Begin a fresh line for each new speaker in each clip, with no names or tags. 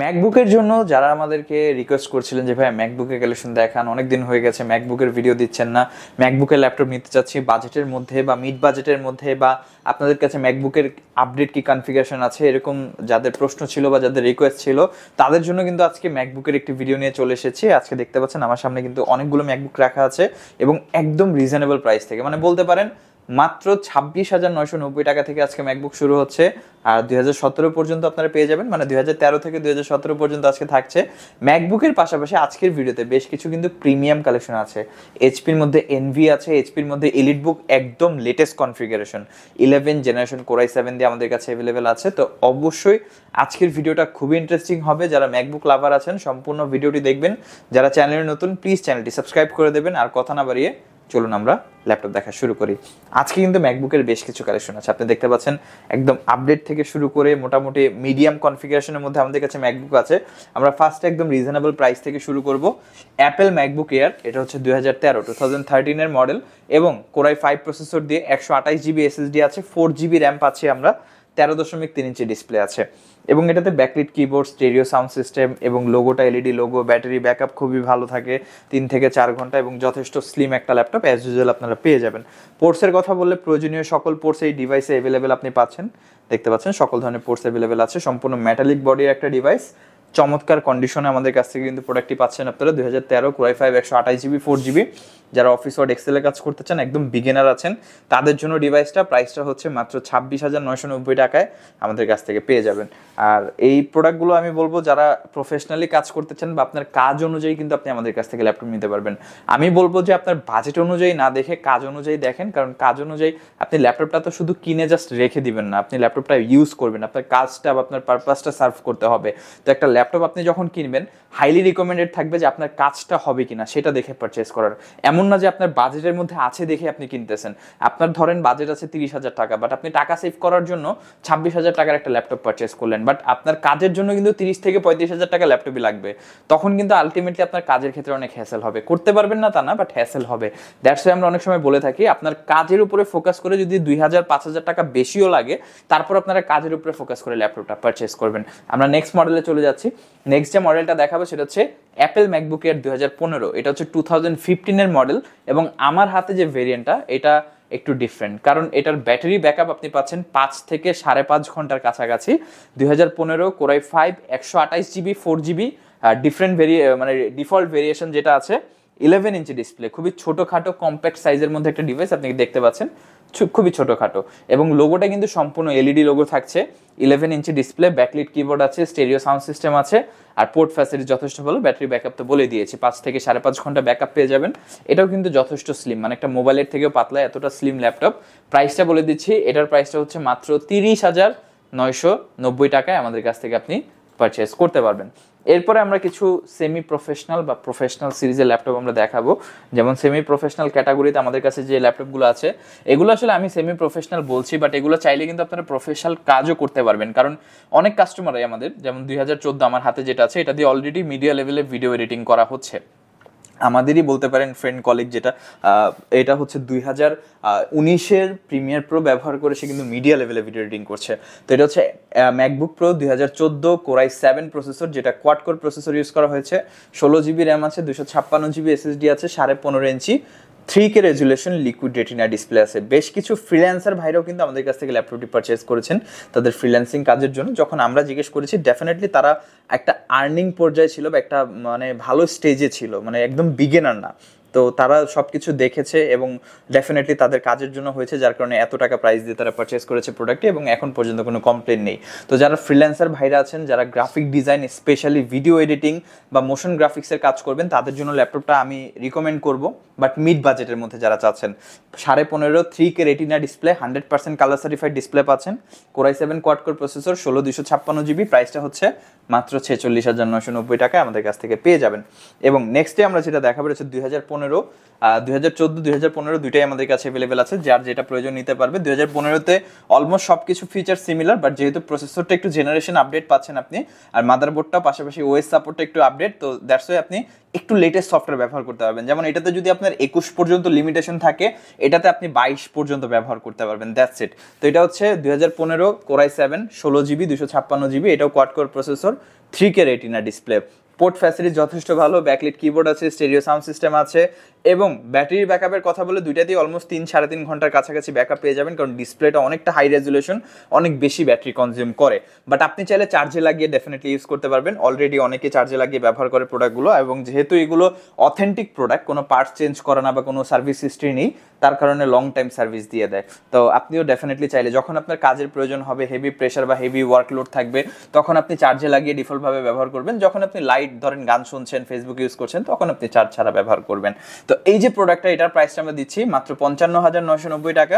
ম্যাকবুকের জন্য যারা আমাদেরকে রিকোয়েস্ট করছিলেন যে ভাই ম্যাকবুকের কালেকশন দেখান অনেক দিন হয়ে গেছে ম্যাকবুকের ভিডিও দিচ্ছেন না ম্যাকবুকের ল্যাপটপ নিতে চাচ্ছি বাজেটের মধ্যে বা মিড বাজেটের মধ্যে বা আপনাদের কাছে ম্যাকবুকের আপডেট কি কনফিগারেশন আছে এরকম যাদের প্রশ্ন ছিল বা যাদের রিকোয়েস্ট ছিল তাদের জন্য কিন্তু আজকে ম্যাকবুকের একটি ভিডিও নিয়ে চলে এসেছি আজকে দেখতে পাচ্ছেন আমার সামনে কিন্তু অনেকগুলো ম্যাকবুক রাখা আছে এবং একদম রিজনেবল প্রাইস থেকে মানে বলতে পারেন মাত্র ছাব্বিশ হাজার নয়শো নব্বই টাকা থেকে আজকে ম্যাকবুক শুরু হচ্ছে আর দুই হাজার সতেরো পর্যন্ত আপনারা পেয়ে যাবেন মানে দুই হাজার তেরো থেকে দুই হাজার সতেরো পর্যন্ত আজকে থাকছে ম্যাকবুকের পাশাপাশি আজকের ভিডিওতে বেশ কিছু কিন্তু প্রিমিয়াম কালেকশন আছে এইচপির মধ্যে এনভি আছে এইচপির মধ্যে এলিট বুক একদম latest configuration eleven generation core i seven দিয়ে আমাদের কাছে অ্যাভেলেবেল আছে তো অবশ্যই আজকের ভিডিওটা খুবই ইন্টারেস্টিং হবে যারা ম্যাকবুক লাভার আছেন সম্পূর্ণ ভিডিওটি দেখবেন যারা চ্যানেলে নতুন প্লিজ চ্যানেলটি সাবস্ক্রাইব করে দেবেন আর কথা না বাড়িয়ে চলুন আমরা ল্যাপটপ দেখা শুরু করি আজকে কিন্তু ম্যাকবুকের বেশ কিছু কালেকশন আছে আপনি দেখতে পাচ্ছেন একদম আপডেট থেকে শুরু করে মোটামুটি মিডিয়াম কনফিগারেশনের মধ্যে আমাদের কাছে ম্যাকবুক আছে আমরা ফার্স্ট একদম রিজনেবল প্রাইস থেকে শুরু করব অ্যাপেল ম্যাকবুক এয়ার এটা হচ্ছে দুই হাজার তেরো টু থাউজেন্ড থার্টিনের মডেল এবং কোরাই ফাইভ প্রসেসর দিয়ে একশো আঠাইশ জিবি এসএসডি আছে ফোর জিবি র্যাম পাচ্ছি আমরা তেরো দশমিক তিন ইঞ্চি ডিসপ্লে আছে এবং এটাতে backlit keyboard stereo sound system এবং লোগোটা এলইডি লোগো ব্যাটারি ব্যাকআপ খুবই ভালো থাকে তিন থেকে চার ঘন্টা এবং যথেষ্ট স্লিম একটা ল্যাপটপ অ্যাজ ইউজুয়াল আপনারা পেয়ে যাবেন পোর্টসের কথা বললে প্রয়োজনীয় সকল পোর্টস এই ডিভাইসে অ্যাভেলেবেল আপনি পাচ্ছেন দেখতে পাচ্ছেন সকল ধরনের পোর্টস অ্যাভেলেবেল আছে সম্পূর্ণ মেটালিক বডির একটা ডিভাইস চমৎকার কন্ডিশনে আমাদের কাছ থেকে কিন্তু প্রোডাক্টটি পাচ্ছেন আপনারা দুই হাজার তেরো ক্রাই ফাইভ একশো আঠাশ জিবি ফোর জিবি যারা অফিস ওয়ার্ড এক্সেলে কাজ করতে চান একদম বিগেনার আছেন তাদের জন্য ডিভাইসটা প্রাইসটা হচ্ছে মাত্র ছাব্বিশ হাজার নয়শো নব্বই টাকায় আমাদের কাছ থেকে পেয়ে যাবেন আর এই প্রোডাক্টগুলো আমি বলবো যারা প্রফেশনালি কাজ করতে চান বা আপনার কাজ অনুযায়ী কিন্তু আপনি আমাদের কাছ থেকে ল্যাপটপ নিতে পারবেন আমি বলবো যে আপনার বাজেট অনুযায়ী না দেখে কাজ অনুযায়ী দেখেন কারণ কাজ অনুযায়ী আপনি ল্যাপটপটা তো শুধু কিনে জাস্ট রেখে দিবেন না আপনি ল্যাপটপটা ইউজ করবেন আপনার কাজটা বা আপনার পারপাসটা সার্ভ করতে হবে তো একটা ল্যাপটপ আপনি যখন কিনবেন হাইলি রিকমেন্ডেড থাকবে যে আপনার কাজটা হবে কিনা সেটা দেখে পারচেস করার এমন এমন না যে আপনার বাজেটের মধ্যে আছে দেখে আপনি কিনতেছেন আপনার ধরেন বাজেট আছে তিরিশ হাজার টাকা বাট আপনি টাকা সেভ করার জন্য ছাব্বিশ হাজার টাকার একটা ল্যাপটপ পারচেস করলেন বাট আপনার কাজের জন্য কিন্তু তিরিশ থেকে পঁয়ত্রিশ হাজার টাকা ল্যাপটপই লাগবে তখন কিন্তু আলটিমেটলি আপনার কাজের ক্ষেত্রে অনেক হ্যাসেল হবে করতে পারবেন না তা না বাট হ্যাসেল হবে দ্যাটস আমরা অনেক সময় বলে থাকি আপনার কাজের উপরে ফোকাস করে যদি দুই হাজার পাঁচ হাজার টাকা বেশিও লাগে তারপর আপনারা কাজের উপরে ফোকাস করে ল্যাপটপটা পারচেস করবেন আমরা নেক্সট মডেলে চলে যাচ্ছি নেক্সট যে মডেলটা দেখাবো সেটা হচ্ছে অ্যাপেল ম্যাকবুক এর দুই হাজার পনেরো এটা হচ্ছে টু থাউজেন্ড ফিফটিনের মডেল মডেল এবং আমার হাতে যে ভেরিয়েন্টটা এটা একটু ডিফারেন্ট কারণ এটার ব্যাটারি ব্যাকআপ আপনি পাচ্ছেন পাঁচ থেকে সাড়ে পাঁচ ঘন্টার কাছাকাছি দুই হাজার পনেরো কোরাই ফাইভ একশো আঠাইশ জিবি ফোর জিবি ডিফারেন্ট মানে ডিফল্ট ভেরিয়েশন যেটা আছে ইলেভেন ইঞ্চি ডিসপ্লে খুবই ছোটোখাটো কম্প্যাক্ট সাইজের মধ্যে একটা ডিভাইস আপনি দেখতে পাচ্ছেন খুবই ছোটোখাটো এবং লোগোটা কিন্তু সম্পূর্ণ এলইডি লোগো e থাকছে eleven inch display backlit keyboard আছে স্টেরিও সাউন্ড সিস্টেম আছে আর পোর্ট ফ্যাসিলিটি যথেষ্ট ভালো ব্যাটারি ব্যাকআপ তো বলে দিয়েছি পাঁচ থেকে সাড়ে পাঁচ ঘন্টা ব্যাকআপ পেয়ে যাবেন এটাও কিন্তু যথেষ্ট স্লিম মানে একটা মোবাইলের থেকেও পাতলা এতটা স্লিম ল্যাপটপ প্রাইসটা বলে দিচ্ছি এটার প্রাইসটা হচ্ছে মাত্র তিরিশ হাজার নয়শো নব্বই টাকায় আমাদের কাছ থেকে আপনি পারচেস করতে পারবেন এরপরে আমরা কিছু সেমি প্রফেশনাল বা প্রফেশনাল সিরিজের ল্যাপটপ আমরা দেখাবো যেমন সেমি প্রফেশনাল ক্যাটাগরিতে আমাদের কাছে যে ল্যাপটপগুলো আছে এগুলো আসলে আমি সেমি প্রফেশনাল বলছি বাট এগুলো চাইলে কিন্তু আপনারা প্রফেশনাল কাজও করতে পারবেন কারণ অনেক কাস্টমারই আমাদের যেমন দুই আমার হাতে যেটা আছে এটা দিয়ে অলরেডি মিডিয়া লেভেলে ভিডিও এডিটিং করা হচ্ছে আমাদেরই বলতে পারেন ফ্রেন্ড কলিগ যেটা এটা হচ্ছে দুই হাজার উনিশের প্রিমিয়ার প্রো ব্যবহার করে সে কিন্তু মিডিয়া লেভেলে ভিডিও এডিটিং করছে তো এটা হচ্ছে ম্যাকবুক প্রো দুই হাজার চোদ্দো কোরাই সেভেন প্রসেসর যেটা কোয়াটকোর প্রসেসর ইউজ করা হয়েছে ষোলো জিবি র্যাম আছে দুশো ছাপ্পান্ন জিবি এসএসডি আছে সাড়ে পনেরো inch three K resolution liquid retina display আছে বেশ কিছু ফ্রিল্যান্সার ভাইরাও কিন্তু আমাদের কাছ থেকে ল্যাপটপটি পারচেস করেছেন তাদের ফ্রিল্যান্সিং কাজের জন্য যখন আমরা জিজ্ঞেস করেছি ডেফিনেটলি তারা একটা আর্নিং পর্যায়ে ছিল বা একটা মানে ভালো স্টেজে ছিল মানে একদম বিগেনার না তো তারা সব কিছু দেখেছে এবং ডেফিনেটলি তাদের কাজের জন্য হয়েছে যার কারণে এত টাকা প্রাইস দিয়ে তারা পারচেস করেছে প্রোডাক্টে এবং এখন পর্যন্ত কোনো কমপ্লেন নেই তো যারা ফ্রিল্যান্সার ভাইরা আছেন যারা graphic design specially video editing বা মোশন গ্রাফিক্সের কাজ করবেন তাদের জন্য ল্যাপটপটা আমি রিকমেন্ড করব বাট মিড বাজেটের মধ্যে যারা চাচ্ছেন সাড়ে পনেরো three K retina display hundred percent colour certified display পাচ্ছেন কোরাই সেভেন কোয়াডকোর প্রসেসর ষোলো দুশো ছাপ্পান্ন জিবি প্রাইসটা হচ্ছে মাত্র ছেচল্লিশ হাজার নশো নব্বই টাকায় আমাদের কাছ থেকে পেয়ে যাবেন এবং নেক্সট ডে আমরা যেটা দেখাবো হচ্ছে দুই হাজার পনেরো পনেরো দুই দুইটাই আমাদের কাছে অ্যাভেলেবেল আছে যার যেটা প্রয়োজন নিতে পারবে দু হাজার পনেরোতে অলমোস্ট সব কিছু ফিচার সিমিলার বাট যেহেতু প্রসেসরটা একটু জেনারেশন আপডেট পাচ্ছেন আপনি আর মাদারবোর্ডটা পাশাপাশি ওয়েস সাপোর্টটা একটু আপডেট তো দ্যাটস ওয়ে আপনি একটু লেটেস্ট সফটওয়্যার ব্যবহার করতে পারবেন যেমন এটাতে যদি আপনার একুশ পর্যন্ত লিমিটেশন থাকে এটাতে আপনি বাইশ পর্যন্ত ব্যবহার করতে পারবেন দ্যাটস ইট তো এটা হচ্ছে দুই হাজার পনেরো কোরাই সেভেন ষোলো জিবি দুশো ছাপ্পান্ন জিবি এটাও quad processor three K retina display port facility যথেষ্ট ভালো ব্যাকলিট কিবোর্ড আছে স্টেরিও সাউন্ড সিস্টেম আছে এবং ব্যাটারির ব্যাকআপের কথা বলে দুইটাতেই অলমোস্ট তিন সাড়ে তিন ঘন্টার কাছাকাছি ব্যাকআপ পেয়ে যাবেন কারণ ডিসপ্লেটা অনেকটা হাই রেজুলেশন অনেক বেশি ব্যাটারি কনজিউম করে বাট আপনি চাইলে চার্জে লাগিয়ে ডেফিনেটলি ইউজ করতে পারবেন অলরেডি অনেকে চার্জে লাগিয়ে ব্যবহার করে প্রোডাক্টগুলো এবং যেহেতু এগুলো অথেন্টিক প্রোডাক্ট কোনো পার্টস চেঞ্জ করে না বা কোনো সার্ভিস হিস্ট্রি নেই তার কারণে লং টাইম সার্ভিস দিয়ে দেয় তো আপনিও ডেফিনেটলি চাইলে যখন আপনার কাজের প্রয়োজন হবে হেভি প্রেশার বা হেভি ওয়ার্কলোড থাকবে তখন আপনি চার্জে লাগিয়ে ডিফল্টভাবে ব্যবহার করবেন যখন আপনি লাইট ধরেন গান শুনছেন ফেসবুক ইউজ করছেন তখন আপনি চার্জ ছাড়া ব্যবহার করবেন তো তো এই যে প্রোডাক্টটা এটার প্রাইসটা আমরা দিচ্ছি মাত্র পঞ্চান্ন হাজার নশো নব্বই টাকা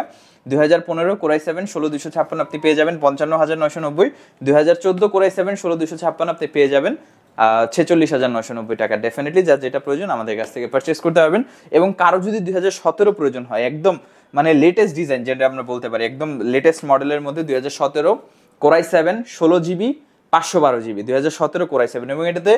দুই হাজার পনেরো কোরাই সেভেন ষোলো দুশো ছাপ্পান্ন আপনি পেয়ে যাবেন পঞ্চান্ন হাজার নশো নব্বই দুই হাজার চোদ্দো কোরাই সেভেন ষোলো দুশো ছাপ্পান্ন আপনি পেয়ে যাবেন ছেচল্লিশ হাজার নশো নব্বই টাকা ডেফিনেটলি যা যেটা প্রয়োজন আমাদের কাছ থেকে পারচেস করতে পারবেন এবং কারো যদি দুই হাজার সতেরো প্রয়োজন হয় একদম মানে লেটেস্ট ডিজাইন যেটা আমরা বলতে পারি একদম লেটেস্ট মডেলের মধ্যে দুই হাজার সতেরো কোরাই সেভেন ষোলো জিবি পাঁচশো বারো জিবি দুই হাজার সতেরো কোরাই সেভেন এবং এটাতে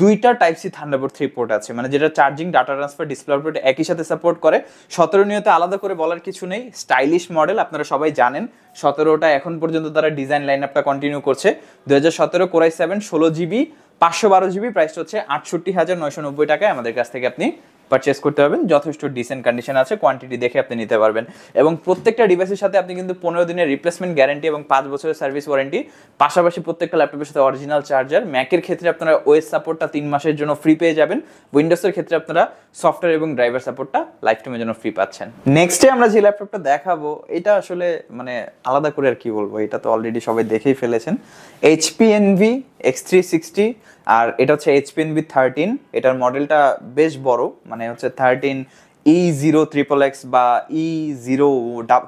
দুইটা type C thunderbolt three port আছে মানে যেটা charging data transfer display port একই সাথে সাপোর্ট করে সতেরো নিয়তে আলাদা করে বলার কিছু নেই স্টাইলিশ মডেল আপনারা সবাই জানেন সতেরোটা এখন পর্যন্ত তারা ডিজাইন লাইন আপটা কন্টিনিউ করছে দুই হাজার সতেরো কোরাই সেভেন ষোলো জিবি পাঁচশো বারো জিবি প্রাইস হচ্ছে আটষট্টি হাজার নয়শো নব্বই টাকায় আমাদের কাছ থেকে আপনি পারচেস করতে পারবেন যথেষ্ট ডিসেন্ট কন্ডিশন আছে কোয়ান্টিটি দেখে আপনি নিতে পারবেন এবং প্রত্যেকটা ডিভাইসের সাথে আপনি কিন্তু পনেরো দিনের রিপ্লেসমেন্ট গ্যারান্টি এবং পাঁচ বছরের সার্ভিস ওয়ারেন্টি পাশাপাশি প্রত্যেকটা ল্যাপটপের সাথে অরিজিনাল চার্জার ম্যাকের ক্ষেত্রে আপনারা ওয়েস সাপোর্টটা তিন মাসের জন্য ফ্রি পেয়ে যাবেন উইন্ডোজের ক্ষেত্রে আপনারা সফটওয়্যার এবং ড্রাইভার সাপোর্টটা লাইফ টাইমের জন্য ফ্রি পাচ্ছেন নেক্সটে আমরা যে ল্যাপটপটা দেখাবো এটা আসলে মানে আলাদা করে আর কি বলবো এটা তো অলরেডি সবাই দেখেই ফেলেছেন HP Envy X three sixty আর এটা হচ্ছে এইচপি এনবি থার্টিন এটার মডেলটা বেশ বড় মানে হচ্ছে thirteen E zero triple X বা ই জিরো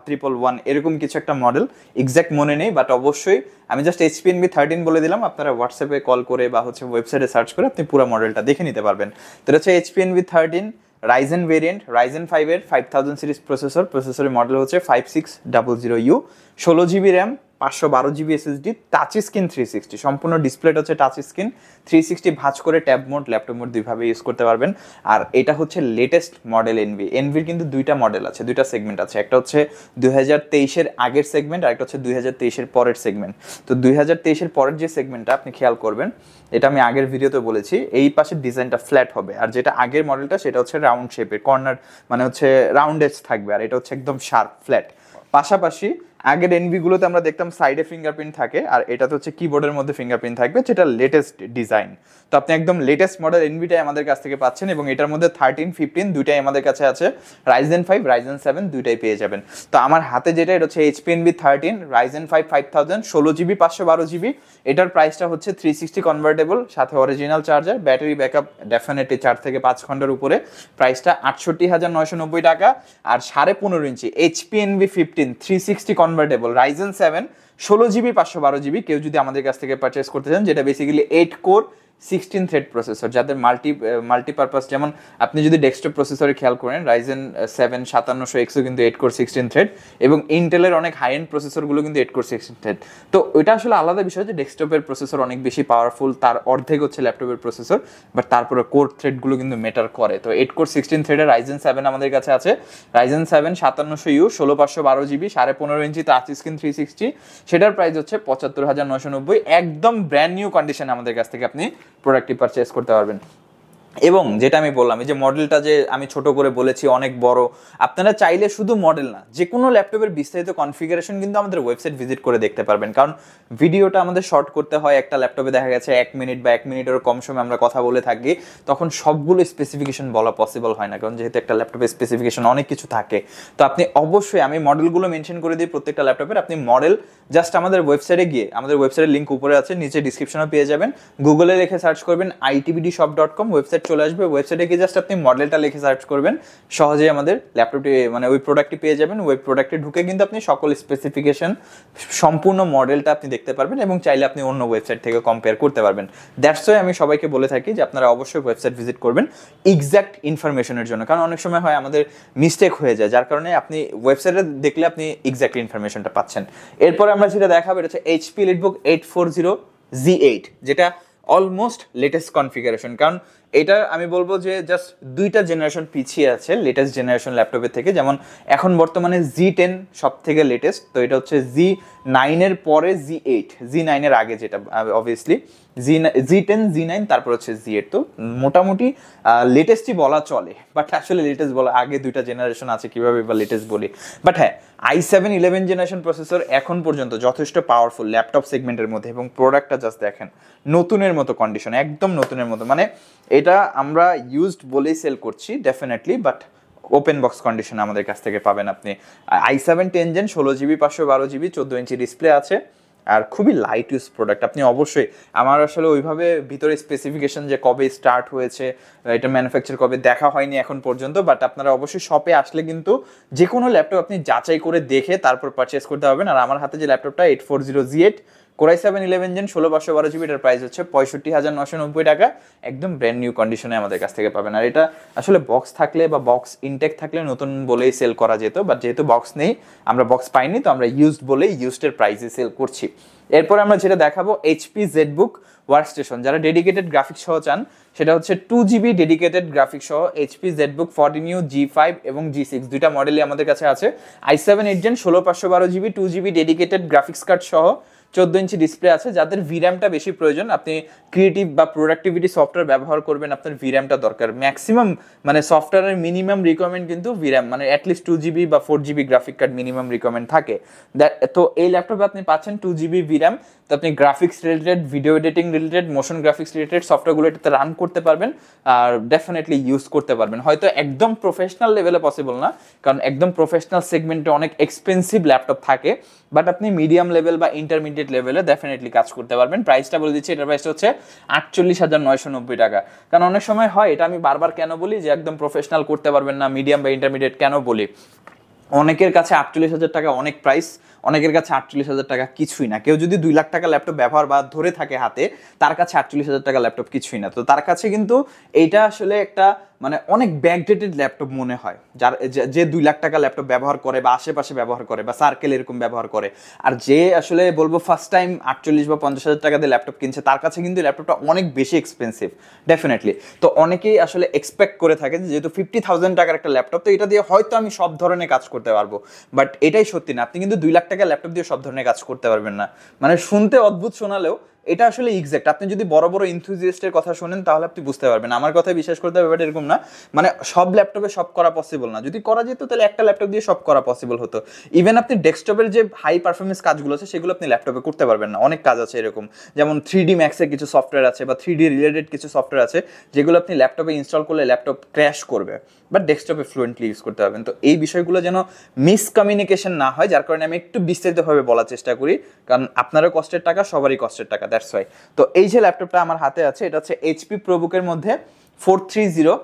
ট্রিপল ওয়ান এরকম কিছু একটা মডেল এক্স্যাক্ট মনে নেই বাট অবশ্যই আমি জাস্ট বি থার্টিন বলে দিলাম আপনারা হোয়াটসঅ্যাপে কল করে বা হচ্ছে ওয়েবসাইটে সার্চ করে আপনি পুরো মডেলটা দেখে নিতে পারবেন তো এটা হচ্ছে HP Envy thirteen Ryzen variant Ryzen ফাইভের ফাইভ থাউজেন্ড সিরিজ প্রসেসর প্রসেসরের মডেল হচ্ছে five six double zero U ষোলো জিবি র্যাম পাঁচশো বারো GB SSD touch screen three sixty সম্পূর্ণ ডিসপ্লেটা হচ্ছে টাচ স্ক্রিন থ্রি সিক্সটি ভাঁজ করে ট্যাব মোড ল্যাপটপ মোড দুইভাবে ইউজ করতে পারবেন আর এটা হচ্ছে লেটেস্ট মডেল এনভি এনভির কিন্তু দুইটা মডেল আছে দুইটা সেগমেন্ট আছে একটা হচ্ছে দুই হাজার তেইশের আগের সেগমেন্ট আর একটা হচ্ছে দুই হাজার তেইশের পরের সেগমেন্ট তো দুই হাজার তেইশের পরের যে সেগমেন্টটা আপনি খেয়াল করবেন এটা আমি আগের ভিডিওতে বলেছি এই পাশের ডিজাইনটা ফ্ল্যাট হবে আর যেটা আগের মডেলটা সেটা হচ্ছে রাউন্ড শেপের কর্নার মানে হচ্ছে রাউন্ডেজ থাকবে আর এটা হচ্ছে একদম শার্প ফ্ল্যাট পাশাপাশি আগের এনভিগুলোতে আমরা দেখতাম সাইডে ফিঙ্গারপ্রিন্ট থাকে আর এটাতে হচ্ছে কিবোর্ডের মধ্যে ফিঙ্গারপ্রিন্ট থাকবে যেটা লেটেস্ট ডিজাইন তো আপনি একদম লেটেস্ট মডেল এনভিটাই আমাদের কাছ থেকে পাচ্ছেন এবং এটার মধ্যে থার্টিন ফিফটিন দুইটাই আমাদের কাছে আছে রাইজেন ফাইভ রাইজেন সেভেন দুইটাই পেয়ে যাবেন তো আমার হাতে যেটা এটা হচ্ছে HP Envy thirteen Ryzen five five thousand ষোলো জিবি পাঁচশো বারো জিবি এটার প্রাইসটা হচ্ছে থ্রি সিক্সটি কনভার্টেবল সাথে original charger battery backup definitely চার থেকে পাঁচ ঘন্টার উপরে প্রাইসটা আটষট্টি হাজার নয়শো নব্বই টাকা আর সাড়ে পনেরো inch HP Envy fifteen three sixty convertible Ryzen seven ষোলো জিবি পাঁচশো বারো জিবি কেউ যদি আমাদের কাছ থেকে পারচেস করতে চান যেটা basically eight core sixteen thread processor যাদের মাল্টি মাল্টিপারপাস যেমন আপনি যদি ডেস্কটপ প্রসেসরে খেয়াল করেন রাইজেন সেভেন সাতান্নশো এক্সও কিন্তু এইট কোর সিক্সটিন থ্রেড এবং ইন্টেলের অনেক হাই এন্ড প্রসেসরগুলো কিন্তু এইট কোর সিক্সটিন থ্রেড তো এটা আসলে আলাদা বিষয় যে ডেস্কটপের প্রসেসর অনেক বেশি পাওয়ারফুল তার অর্ধেক হচ্ছে ল্যাপটপের প্রসেসর বাট তারপরে কোর থ্রেডগুলো কিন্তু ম্যাটার করে তো এইট কোর সিক্সটিন থ্রেডের রাইজেন সেভেন আমাদের কাছে আছে রাইজেন সেভেন সাতান্নশো ইউ ষোলো পাঁচশো বারো জিবি সাড়ে পনেরো inch touch screen three sixty সেটার প্রাইস হচ্ছে পঁচাত্তর হাজার নশো নব্বই একদম ব্র্যান্ড নিউ কন্ডিশন আমাদের কাছ থেকে আপনি প্রোডাক্টটি পারচেস করতে পারবেন এবং যেটা আমি বললাম এই যে মডেলটা যে আমি ছোট করে বলেছি অনেক বড় আপনারা চাইলে শুধু মডেল না যে কোনো ল্যাপটপের বিস্তারিত কনফিগারেশন কিন্তু আমাদের ওয়েবসাইট ভিজিট করে দেখতে পারবেন কারণ ভিডিওটা আমাদের শর্ট করতে হয় একটা ল্যাপটপে দেখা গেছে এক মিনিট বা এক মিনিটের কম সময় আমরা কথা বলে থাকি তখন সবগুলো স্পেসিফিকেশন বলা পসিবল হয় না কারণ যেহেতু একটা ল্যাপটপের স্পেসিফিকেশন অনেক কিছু থাকে তো আপনি অবশ্যই আমি মডেলগুলো মেনশন করে দিই প্রত্যেকটা ল্যাপটপের আপনি মডেল জাস্ট আমাদের ওয়েবসাইটে গিয়ে আমাদের ওয়েবসাইটের লিঙ্ক উপরে আছে নিচে ডিসক্রিপশনও পেয়ে যাবেন গুগলে রেখে সার্চ করবেন ITBD shop dot com website website চলে আসবে ওয়েবসাইটে গিয়ে জাস্ট আপনি মডেলটা লিখে সার্চ করবেন সহজেই আমাদের ল্যাপটপটি মানে ওই প্রোডাক্টটি পেয়ে যাবেন ওই প্রোডাক্টে ঢুকে কিন্তু আপনি সকল স্পেসিফিকেশন সম্পূর্ণ মডেলটা আপনি দেখতে পারবেন এবং চাইলে আপনি অন্য ওয়েবসাইট থেকে কম্পেয়ার করতে পারবেন দ্যাটস ওয়ে আমি সবাইকে বলে থাকি যে আপনারা অবশ্যই ওয়েবসাইট ভিজিট করবেন এক্স্যাক্ট ইনফরমেশনের জন্য কারণ অনেক সময় হয় আমাদের মিস্টেক হয়ে যায় যার কারণে আপনি ওয়েবসাইটে দেখলে আপনি এক্স্যাক্ট ইনফরমেশনটা পাচ্ছেন এরপরে আমরা যেটা দেখাবো এটা হচ্ছে HP EliteBook eight four zero G eight যেটা অলমোস্ট লেটেস্ট কনফিগারেশন কারণ এটা আমি বলবো যে জাস্ট দুইটা জেনারেশন পিছিয়ে আছে লেটেস্ট জেনারেশন ল্যাপটপের থেকে যেমন এখন বর্তমানে জি টেন সব থেকে লেটেস্ট তো এটা হচ্ছে জি নাইনের পরে জি এইট জি নাইনের আগে যেটা obviously G G ten G nine তারপর হচ্ছে জি এইট তো মোটামুটি লেটেস্টই বলা চলে বাট আসলে লেটেস্ট বলা আগে দুইটা জেনারেশন আছে কীভাবে বা লেটেস্ট বলি বাট হ্যাঁ i seven eleven generation processor এখন পর্যন্ত যথেষ্ট পাওয়ারফুল ল্যাপটপ সেগমেন্টের মধ্যে এবং প্রোডাক্টটা জাস্ট দেখেন নতুনের মতো কন্ডিশন একদম নতুনের মতো মানে এটা আমরা ইউজড বলেই সেল করছি ডেফিনেটলি বাট ওপেন বক্স কন্ডিশনে আমাদের কাছ থেকে পাবেন আপনি আই সেভেন টেন জেন ষোলো জিবি পাঁচশো বারো জিবি চোদ্দো ইঞ্চি ডিসপ্লে আছে আর খুবই লাইট ইউজ প্রোডাক্ট আপনি অবশ্যই আমার আসলে ওইভাবে ভিতরে স্পেসিফিকেশন যে কবে স্টার্ট হয়েছে এটা ম্যানুফ্যাকচার কবে দেখা হয়নি এখন পর্যন্ত বাট আপনারা অবশ্যই শপে আসলে কিন্তু যে কোনো ল্যাপটপ আপনি যাচাই করে দেখে তারপর পারচেস করতে পারবেন আর আমার হাতে যে ল্যাপটপটা eight four zero G eight core i seven eleven gen ষোলো পাঁচশো বারো জিবি এটার প্রাইস হচ্ছে পঁয়ষট্টি হাজার নশো নব্বই টাকা একদম ব্র্যান্ড নিউ কন্ডিশনে আমাদের কাছ থেকে পাবেন আর এটা আসলে বক্স থাকলে বা বক্স ইনটেক থাকলে নতুন বলেই সেল করা যেত বাট যেহেতু বক্স নেই আমরা বক্স পাইনি তো আমরা ইউজড বলেই ইউজডের প্রাইসে সেল করছি এরপর আমরা যেটা দেখাবো HP Z book workstation যারা ডেডিকেটেড গ্রাফিক্স সহ চান সেটা হচ্ছে টু জিবি ডেডিকেটেড গ্রাফিক্স সহ HP Z book fourteen U G five এবং জি সিক্স দুইটা মডেলই আমাদের কাছে আছে আই সেভেন এইট জেন ষোলো পাঁচশো বারো GB two GB dedicated graphics card সহ চোদ্দ ইঞ্চি ডিসপ্লে আছে যাদের ভিরামটা বেশি প্রয়োজন আপনি ক্রিয়েটিভ বা প্রোডাক্টিভিটি সফটওয়্যার ব্যবহার করবেন আপনার ভিরামটা দরকার ম্যাক্সিমাম মানে সফটওয়্যারের মিনিমাম রিকোয়ারমেন্ট কিন্তু ভিরাম মানে অ্যাটলিস্ট টু জিবি বা four GB graphic card minimum requirement থাকে তো এই ল্যাপটপে আপনি পাচ্ছেন টু জিবি ভিরাম আপনি graphics related video editing related motion graphics related সফটওয়্যারগুলো এটাতে রান করতে পারবেন আর ডেফিনেটলি ইউজ করতে পারবেন হয়তো একদম প্রফেশনাল লেভেলে পসিবল না কারণ একদম প্রফেশনাল সেগমেন্টে অনেক এক্সপেন্সিভ ল্যাপটপ থাকে বাট আপনি মিডিয়াম লেভেল বা ইন্টারমিডিয়েট লেভেলে ডেফিনেটলি কাজ করতে পারবেন প্রাইসটা বলে দিচ্ছি এটার প্রাইস হচ্ছে আটচল্লিশ হাজার নয়শো নব্বই টাকা কারণ অনেক সময় হয় এটা আমি বারবার কেন বলি যে একদম প্রফেশনাল করতে পারবেন না মিডিয়াম বা ইন্টারমিডিয়েট কেন বলি অনেকের কাছে আটচল্লিশ হাজার টাকা অনেক প্রাইস অনেকের কাছে আটচল্লিশ হাজার টাকা কিছুই না কেউ যদি দুই লাখ টাকা ল্যাপটপ ব্যবহার বা ধরে থাকে হাতে তার কাছে আটচল্লিশ হাজার টাকা ল্যাপটপ কিছুই না তো তার কাছে কিন্তু এইটা আসলে একটা মানে অনেক ব্যাকডেটেড ল্যাপটপ মনে হয় যার যে দুই লাখ টাকা ল্যাপটপ ব্যবহার করে বা আশেপাশে ব্যবহার করে বা সার্কেল এরকম ব্যবহার করে আর যে আসলে বলবো ফার্স্ট টাইম আটচল্লিশ বা পঞ্চাশ হাজার টাকা দিয়ে ল্যাপটপ কিনছে তার কাছে কিন্তু ল্যাপটপটা অনেক বেশি এক্সপেন্সিভ ডেফিনেটলি তো অনেকেই আসলে এক্সপেক্ট করে থাকে যেহেতু ফিফটি থাউজেন্ড টাকার একটা ল্যাপটপ তো এটা দিয়ে হয়তো আমি সব ধরনের কাজ করি করতে পারবো বাট এটাই সত্যি না আপনি কিন্তু দুই লাখ টাকা ল্যাপটপ দিয়ে সব ধরনের কাজ করতে পারবেন না মানে শুনতে অদ্ভুত শোনালেও এটা আসলে এক্সাক্ট আপনি যদি বড় বড় ইনথুজিয়াস্টের কথা শোনেন তাহলে আপনি বুঝতে পারবেন আমার কথায় বিশ্বাস করতে হবে ব্যাপারটা এরকম না মানে সব ল্যাপটপে সব করা পসিবল না যদি করা যেত তাহলে একটা ল্যাপটপ দিয়ে সব করা পসিবল হতো ইভেন আপনি ডেস্কটপের যে হাই পারফরমেন্স কাজগুলো আছে সেগুলো আপনি ল্যাপটপে করতে পারবেন না অনেক কাজ আছে এরকম যেমন থ্রি ডি ম্যাক্সের কিছু সফটওয়্যার আছে বা থ্রি ডি রিলেটেড কিছু সফটওয়্যার আছে যেগুলো আপনি ল্যাপটপে ইনস্টল করলে ল্যাপটপ ক্র্যাশ করবে বাট ডেস্কটপে ফ্লুয়েন্টলি ইউজ করতে পারবেন তো এই বিষয়গুলো যেন মিসকমিউনিকেশন না হয় যার কারণে আমি একটু বিস্তারিতভাবে বলার চেষ্টা করি কারণ আপনারও কষ্টের টাকা সবারই কষ্টের টাকা দ্যাটস ওয়াই তো এই যে ল্যাপটপটা আমার হাতে আছে এটা হচ্ছে এইচপি প্রবুকের মধ্যে ফোর থ্রি জিরো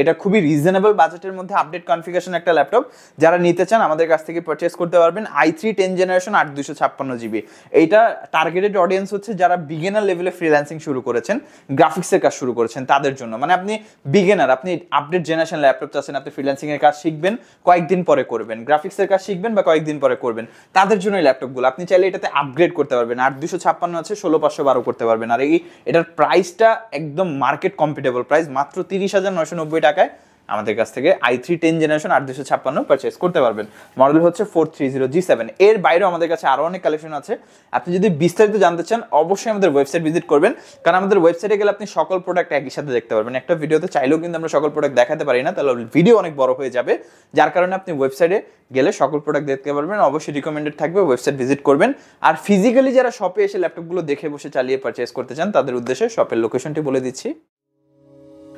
এটা খুবই রিজনেবল বাজেটের মধ্যে আপডেট কনফিগারেশন একটা ল্যাপটপ যারা নিতে চান আমাদের কাছ থেকে পারচেস করতে পারবেন আই থ্রি টেন জেনারেশন আট দুশো ছাপ্পান্ন জিবি এইটা টার্গেটেড অডিয়েন্স হচ্ছে যারা বিগেনার লেভেলে ফ্রিল্যান্সিং শুরু করেছেন গ্রাফিক্সের কাজ শুরু করেছেন তাদের জন্য মানে আপনি বিগেনার আপনি আপডেট জেনারেশন ল্যাপটপ চাচ্ছেন আপনি ফ্রিল্যান্সিংয়ের কাজ শিখবেন কয়েকদিন পরে করবেন গ্রাফিক্সের কাজ শিখবেন বা কয়েকদিন পরে করবেন তাদের জন্য এই ল্যাপটপগুলো আপনি চাইলে এটাতে আপগ্রেড করতে পারবেন আট দুশো ছাপ্পান্ন আছে ষোলো পাঁচশো বারো করতে পারবেন আর এই এটার প্রাইসটা একদম মার্কেট কম্পিটেবল রিজনেবল প্রাইস মাত্র তিরিশ হাজার নয়শো নব্বই টাকায় আমাদের কাছ থেকে আই থ্রি টেন জেনারেশন আট দুশো ছাপ্পান্ন পারচেস করতে পারবেন মডেল হচ্ছে four three zero G seven এর বাইরেও আমাদের কাছে আরও অনেক কালেকশন আছে আপনি যদি বিস্তারিত জানতে চান অবশ্যই আমাদের ওয়েবসাইট ভিজিট করবেন কারণ আমাদের ওয়েবসাইটে গেলে আপনি সকল প্রোডাক্ট একই সাথে দেখতে পারবেন একটা ভিডিওতে চাইলেও কিন্তু আমরা সকল প্রোডাক্ট দেখাতে পারি না তাহলে ভিডিও অনেক বড় হয়ে যাবে যার কারণে আপনি ওয়েবসাইটে গেলে সকল প্রোডাক্ট দেখতে পারবেন অবশ্যই রিকমেন্ডেড থাকবে ওয়েবসাইট ভিজিট করবেন আর ফিজিক্যালি যারা শপে এসে ল্যাপটপগুলো দেখে বসে চালিয়ে পারচেস করতে চান তাদের উদ্দেশ্যে শপের লোকেশনটি বলে দিচ্ছি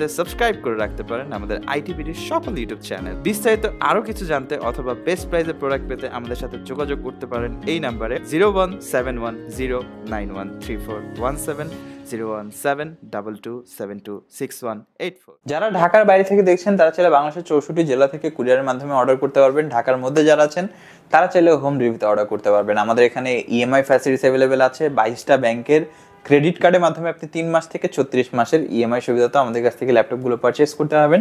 পেতে সাবস্ক্রাইব করে রাখতে পারেন আমাদের আইটিভিটির সকল ইউটিউব চ্যানেল বিস্তারিত আরও কিছু জানতে অথবা বেস্ট প্রাইজের প্রোডাক্ট পেতে আমাদের সাথে যোগাযোগ করতে পারেন এই নাম্বারে zero one seven one zero nine one three four one seven যারা ঢাকার বাইরে থেকে দেখছেন তারা চাইলে বাংলাদেশের চৌষট্টি জেলা থেকে কুরিয়ারের মাধ্যমে অর্ডার করতে পারবেন ঢাকার মধ্যে যারা আছেন তারা চাইলে হোম ডেলিভারিতে অর্ডার করতে পারবেন আমাদের এখানে ইএমআই ফ্যাসিলিটিস অ্যাভেলেবেল আছে বাইশটা ব্যাংকের ক্রেডিট কার্ডের মাধ্যমে আপনি তিন মাস থেকে ছত্রিশ মাসের ইএমআই e সুবিধা তো আমাদের কাছ থেকে ল্যাপটপগুলো পারচেস করতে পারবেন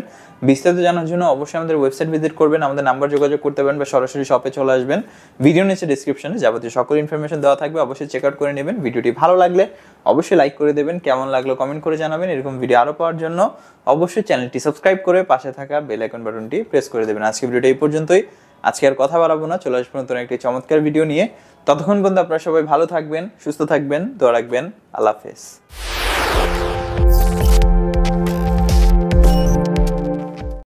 বিস্তারিত জানার জন্য অবশ্যই আমাদের ওয়েবসাইট ভিজিট করবেন আমাদের নাম্বার যোগাযোগ করতে পারেন বা সরাসরি শপে চলে আসবেন ভিডিও নিচে ডিসক্রিপশনে যাবতীয় সকল ইনফরমেশন দেওয়া থাকবে অবশ্যই চেক আউট করে নেবেন ভিডিওটি ভালো লাগলে অবশ্যই লাইক করে দেবেন কেমন লাগলো কমেন্ট করে জানাবেন এরকম ভিডিও আরও পাওয়ার জন্য অবশ্যই চ্যানেলটি সাবস্ক্রাইব করে পাশে থাকা বেল আইকন বাটনটি প্রেস করে দেবেন আজকে ভিডিওটা এই পর্যন্তই আজকে আর কথা বাড়াবো না চলে আসবো নতুন একটি চমৎকার ভিডিও নিয়ে ততক্ষণ পর্যন্ত আপনারা সবাই ভালো থাকবেন সুস্থ থাকবেন দোয়া রাখবেন আল্লাহ হাফেজ